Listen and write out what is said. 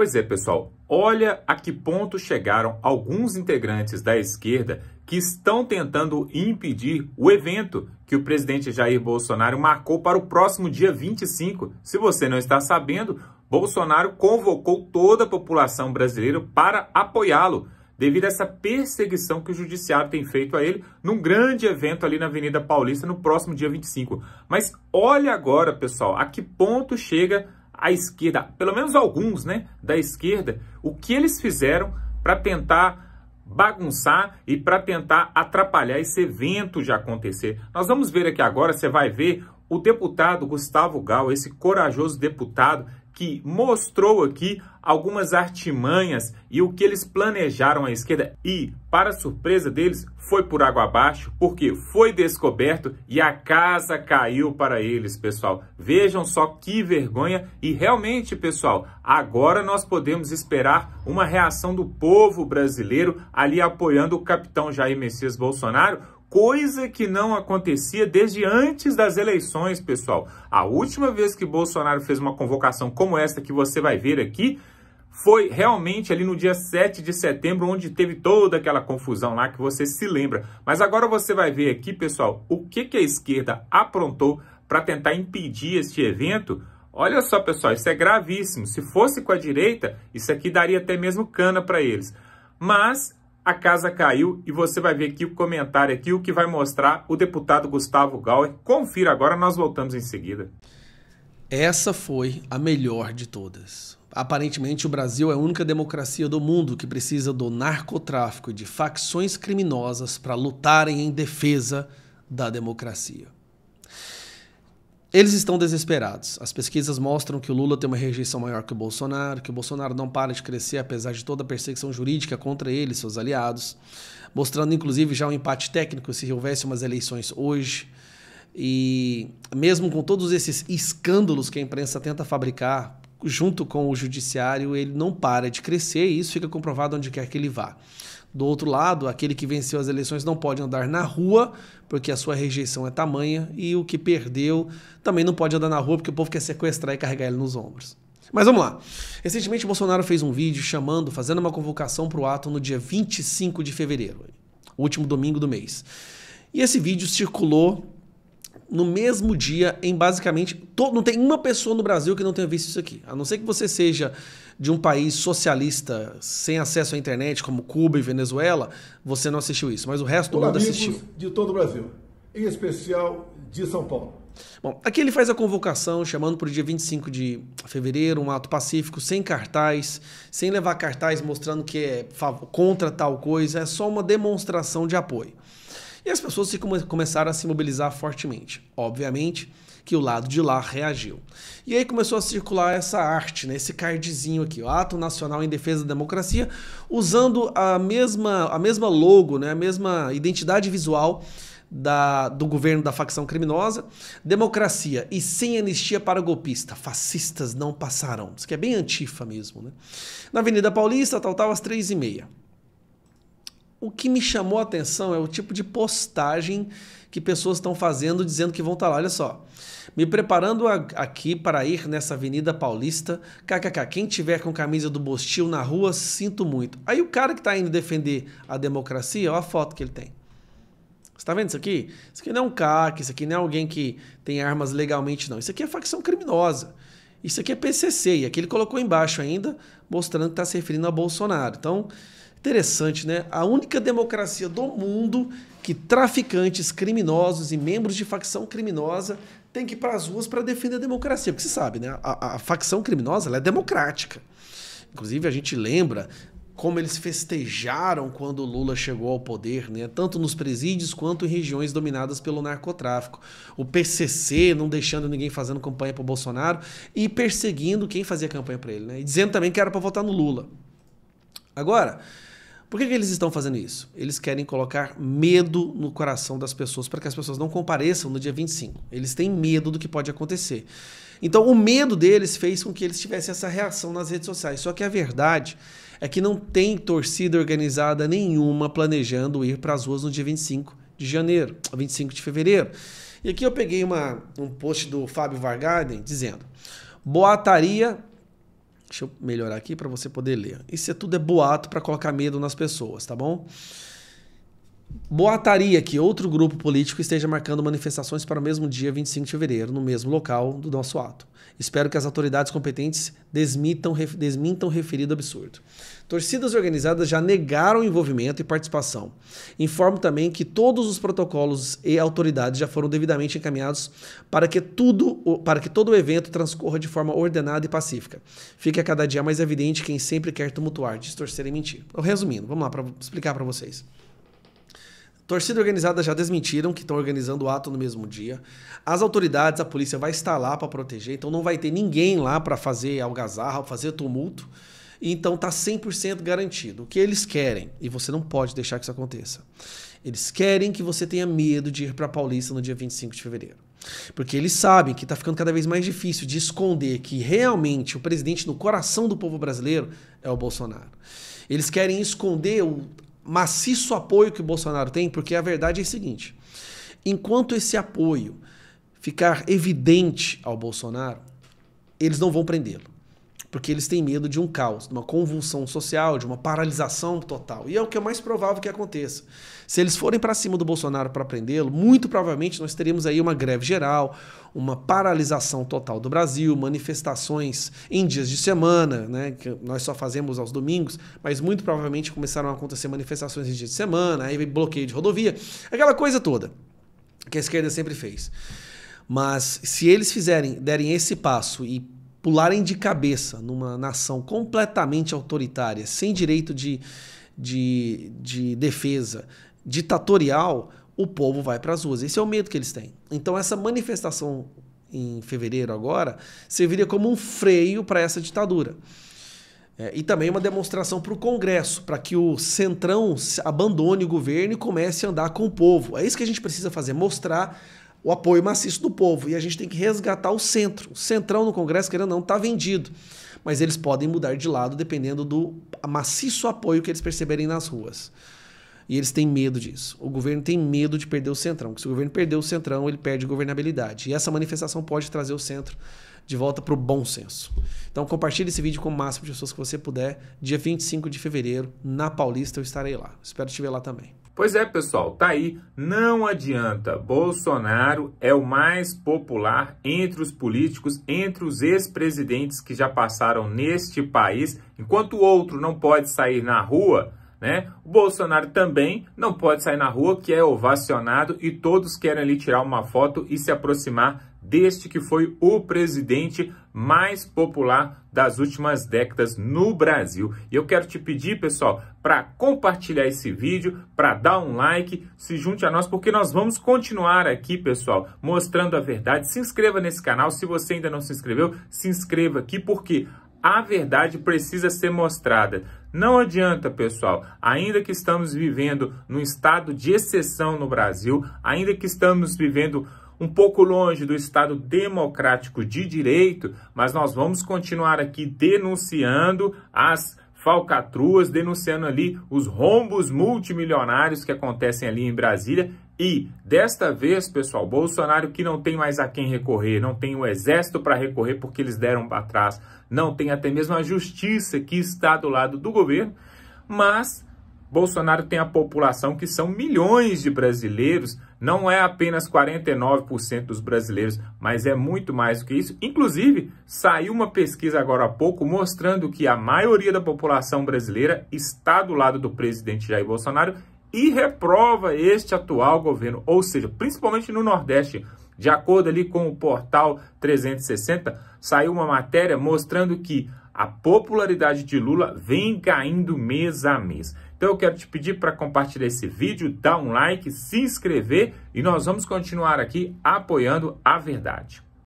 Pois é, pessoal, olha a que ponto chegaram alguns integrantes da esquerda que estão tentando impedir o evento que o presidente Jair Bolsonaro marcou para o próximo dia 25. Se você não está sabendo, Bolsonaro convocou toda a população brasileira para apoiá-lo devido a essa perseguição que o judiciário tem feito a ele num grande evento ali na Avenida Paulista no próximo dia 25. Mas olha agora, pessoal, a que ponto chega a esquerda, pelo menos alguns né, da esquerda, o que eles fizeram para tentar bagunçar e para tentar atrapalhar esse evento de acontecer. Nós vamos ver aqui agora, você vai ver o deputado Gustavo Gal, esse corajoso deputado que mostrou aqui algumas artimanhas e o que eles planejaram à esquerda e, para surpresa deles, foi por água abaixo, porque foi descoberto e a casa caiu para eles, pessoal. Vejam só que vergonha e realmente, pessoal, agora nós podemos esperar uma reação do povo brasileiro ali apoiando o capitão Jair Messias Bolsonaro, coisa que não acontecia desde antes das eleições, pessoal. A última vez que Bolsonaro fez uma convocação como esta que você vai ver aqui, foi realmente ali no dia 7 de setembro, onde teve toda aquela confusão lá que você se lembra. Mas agora você vai ver aqui, pessoal, o que, que a esquerda aprontou para tentar impedir este evento. Olha só, pessoal, isso é gravíssimo. Se fosse com a direita, isso aqui daria até mesmo cana para eles. Mas a casa caiu e você vai ver aqui o comentário aqui, o que vai mostrar o deputado Gustavo Gauer. Confira agora, nós voltamos em seguida. Essa foi a melhor de todas. Aparentemente, o Brasil é a única democracia do mundo que precisa do narcotráfico e de facções criminosas para lutarem em defesa da democracia. Eles estão desesperados. As pesquisas mostram que o Lula tem uma rejeição maior que o Bolsonaro, que o Bolsonaro não para de crescer apesar de toda a perseguição jurídica contra ele e seus aliados, mostrando inclusive já um empate técnico se houvesse umas eleições hoje. E mesmo com todos esses escândalos que a imprensa tenta fabricar, junto com o judiciário, ele não para de crescer e isso fica comprovado onde quer que ele vá. Do outro lado, aquele que venceu as eleições não pode andar na rua, porque a sua rejeição é tamanha, e o que perdeu também não pode andar na rua, porque o povo quer sequestrar e carregar ele nos ombros. Mas vamos lá. Recentemente, Bolsonaro fez um vídeo chamando, fazendo uma convocação para o ato no dia 25 de fevereiro, o último domingo do mês. E esse vídeo circulou no mesmo dia em basicamente. Todo, não tem uma pessoa no Brasil que não tenha visto isso aqui. A não ser que você seja de um país socialista sem acesso à internet, como Cuba e Venezuela, você não assistiu isso. Mas o resto todo do mundo assistiu. De todo o Brasil, em especial de São Paulo. Bom, aqui ele faz a convocação chamando para o dia 25 de fevereiro, um ato pacífico, sem cartaz, sem levar cartaz mostrando que é contra tal coisa, é só uma demonstração de apoio. E as pessoas se come começaram a se mobilizar fortemente. Obviamente que o lado de lá reagiu. E aí começou a circular essa arte, né? esse cardzinho aqui, o Ato Nacional em Defesa da Democracia, usando a mesma, a mesma logo, né? a mesma identidade visual da, do governo da facção criminosa. Democracia e sem anistia para golpista. Fascistas não passarão. Isso que é bem antifa mesmo, né? Na Avenida Paulista, tal, tal, às três e meia o que me chamou a atenção é o tipo de postagem que pessoas estão fazendo dizendo que vão estar tá lá. Olha só. Me preparando a, aqui para ir nessa Avenida Paulista. KKK, quem tiver com camisa do Bostil na rua, sinto muito. Aí o cara que está indo defender a democracia, olha a foto que ele tem. Você está vendo isso aqui? Isso aqui não é um CAC, isso aqui não é alguém que tem armas legalmente, não. Isso aqui é facção criminosa. Isso aqui é PCC. E aqui ele colocou embaixo ainda, mostrando que está se referindo a Bolsonaro. Então, Interessante, né? A única democracia do mundo que traficantes, criminosos e membros de facção criminosa têm que ir para as ruas para defender a democracia. Porque você sabe, né? A, a facção criminosa é democrática. Inclusive, a gente lembra como eles festejaram quando Lula chegou ao poder, né? tanto nos presídios quanto em regiões dominadas pelo narcotráfico. O PCC não deixando ninguém fazendo campanha para Bolsonaro e perseguindo quem fazia campanha para ele, né? e dizendo também que era para votar no Lula. Agora, por que, que eles estão fazendo isso? Eles querem colocar medo no coração das pessoas para que as pessoas não compareçam no dia 25. Eles têm medo do que pode acontecer. Então, o medo deles fez com que eles tivessem essa reação nas redes sociais. Só que a verdade é que não tem torcida organizada nenhuma planejando ir para as ruas no dia 25 de janeiro, 25 de fevereiro. E aqui eu peguei uma, um post do Fábio Vargarden dizendo: Boataria Deixa eu melhorar aqui para você poder ler. Isso é tudo é boato para colocar medo nas pessoas, tá bom? boataria que outro grupo político esteja marcando manifestações para o mesmo dia 25 de fevereiro, no mesmo local do nosso ato. Espero que as autoridades competentes desmitam, desmintam referido absurdo. Torcidas organizadas já negaram envolvimento e participação. Informo também que todos os protocolos e autoridades já foram devidamente encaminhados para que tudo, para que todo o evento transcorra de forma ordenada e pacífica. Fica cada dia mais evidente quem sempre quer tumultuar, distorcer e mentir. Então, resumindo, vamos lá para explicar para vocês. Torcida organizada já desmentiram que estão organizando o ato no mesmo dia. As autoridades, a polícia vai estar lá para proteger, então não vai ter ninguém lá para fazer algazarra, fazer tumulto. Então tá 100% garantido. O que eles querem, e você não pode deixar que isso aconteça. Eles querem que você tenha medo de ir para Paulista no dia 25 de fevereiro. Porque eles sabem que está ficando cada vez mais difícil de esconder que realmente o presidente no coração do povo brasileiro é o Bolsonaro. Eles querem esconder o maciço apoio que o Bolsonaro tem, porque a verdade é a seguinte: enquanto esse apoio ficar evidente ao Bolsonaro, eles não vão prendê-lo porque eles têm medo de um caos, de uma convulsão social, de uma paralisação total. E é o que é mais provável que aconteça. Se eles forem para cima do Bolsonaro para prendê-lo, muito provavelmente nós teríamos aí uma greve geral, uma paralisação total do Brasil, manifestações em dias de semana, né, que nós só fazemos aos domingos, mas muito provavelmente começaram a acontecer manifestações em dias de semana, aí bloqueio de rodovia, aquela coisa toda que a esquerda sempre fez. Mas se eles fizerem, derem esse passo e pularem de cabeça numa nação completamente autoritária, sem direito de, de, de defesa, ditatorial, o povo vai para as ruas. Esse é o medo que eles têm. Então, essa manifestação em fevereiro agora serviria como um freio para essa ditadura. É, e também uma demonstração para o Congresso, para que o Centrão abandone o governo e comece a andar com o povo. É isso que a gente precisa fazer, mostrar o apoio maciço do povo. E a gente tem que resgatar o centro. O centrão no Congresso, querendo ou não, está vendido. Mas eles podem mudar de lado dependendo do maciço apoio que eles perceberem nas ruas. E eles têm medo disso. O governo tem medo de perder o centrão. Porque se o governo perder o centrão, ele perde governabilidade. E essa manifestação pode trazer o centro de volta para o bom senso. Então compartilhe esse vídeo com o máximo de pessoas que você puder. Dia 25 de fevereiro, na Paulista, eu estarei lá. Espero te ver lá também. Pois é, pessoal, tá aí. Não adianta. Bolsonaro é o mais popular entre os políticos, entre os ex-presidentes que já passaram neste país. Enquanto o outro não pode sair na rua, né? O Bolsonaro também não pode sair na rua, que é ovacionado e todos querem ali tirar uma foto e se aproximar deste que foi o presidente mais popular das últimas décadas no Brasil. E eu quero te pedir, pessoal, para compartilhar esse vídeo, para dar um like, se junte a nós, porque nós vamos continuar aqui, pessoal, mostrando a verdade. Se inscreva nesse canal, se você ainda não se inscreveu, se inscreva aqui, porque a verdade precisa ser mostrada. Não adianta, pessoal, ainda que estamos vivendo num estado de exceção no Brasil, ainda que estamos vivendo um pouco longe do Estado democrático de direito, mas nós vamos continuar aqui denunciando as falcatruas, denunciando ali os rombos multimilionários que acontecem ali em Brasília. E desta vez, pessoal, Bolsonaro que não tem mais a quem recorrer, não tem o exército para recorrer porque eles deram para trás, não tem até mesmo a justiça que está do lado do governo, mas Bolsonaro tem a população que são milhões de brasileiros, não é apenas 49% dos brasileiros, mas é muito mais do que isso. Inclusive, saiu uma pesquisa agora há pouco mostrando que a maioria da população brasileira está do lado do presidente Jair Bolsonaro e reprova este atual governo, ou seja, principalmente no Nordeste. De acordo ali com o portal 360, saiu uma matéria mostrando que a popularidade de Lula vem caindo mês a mês. Então eu quero te pedir para compartilhar esse vídeo, dar um like, se inscrever e nós vamos continuar aqui apoiando a verdade.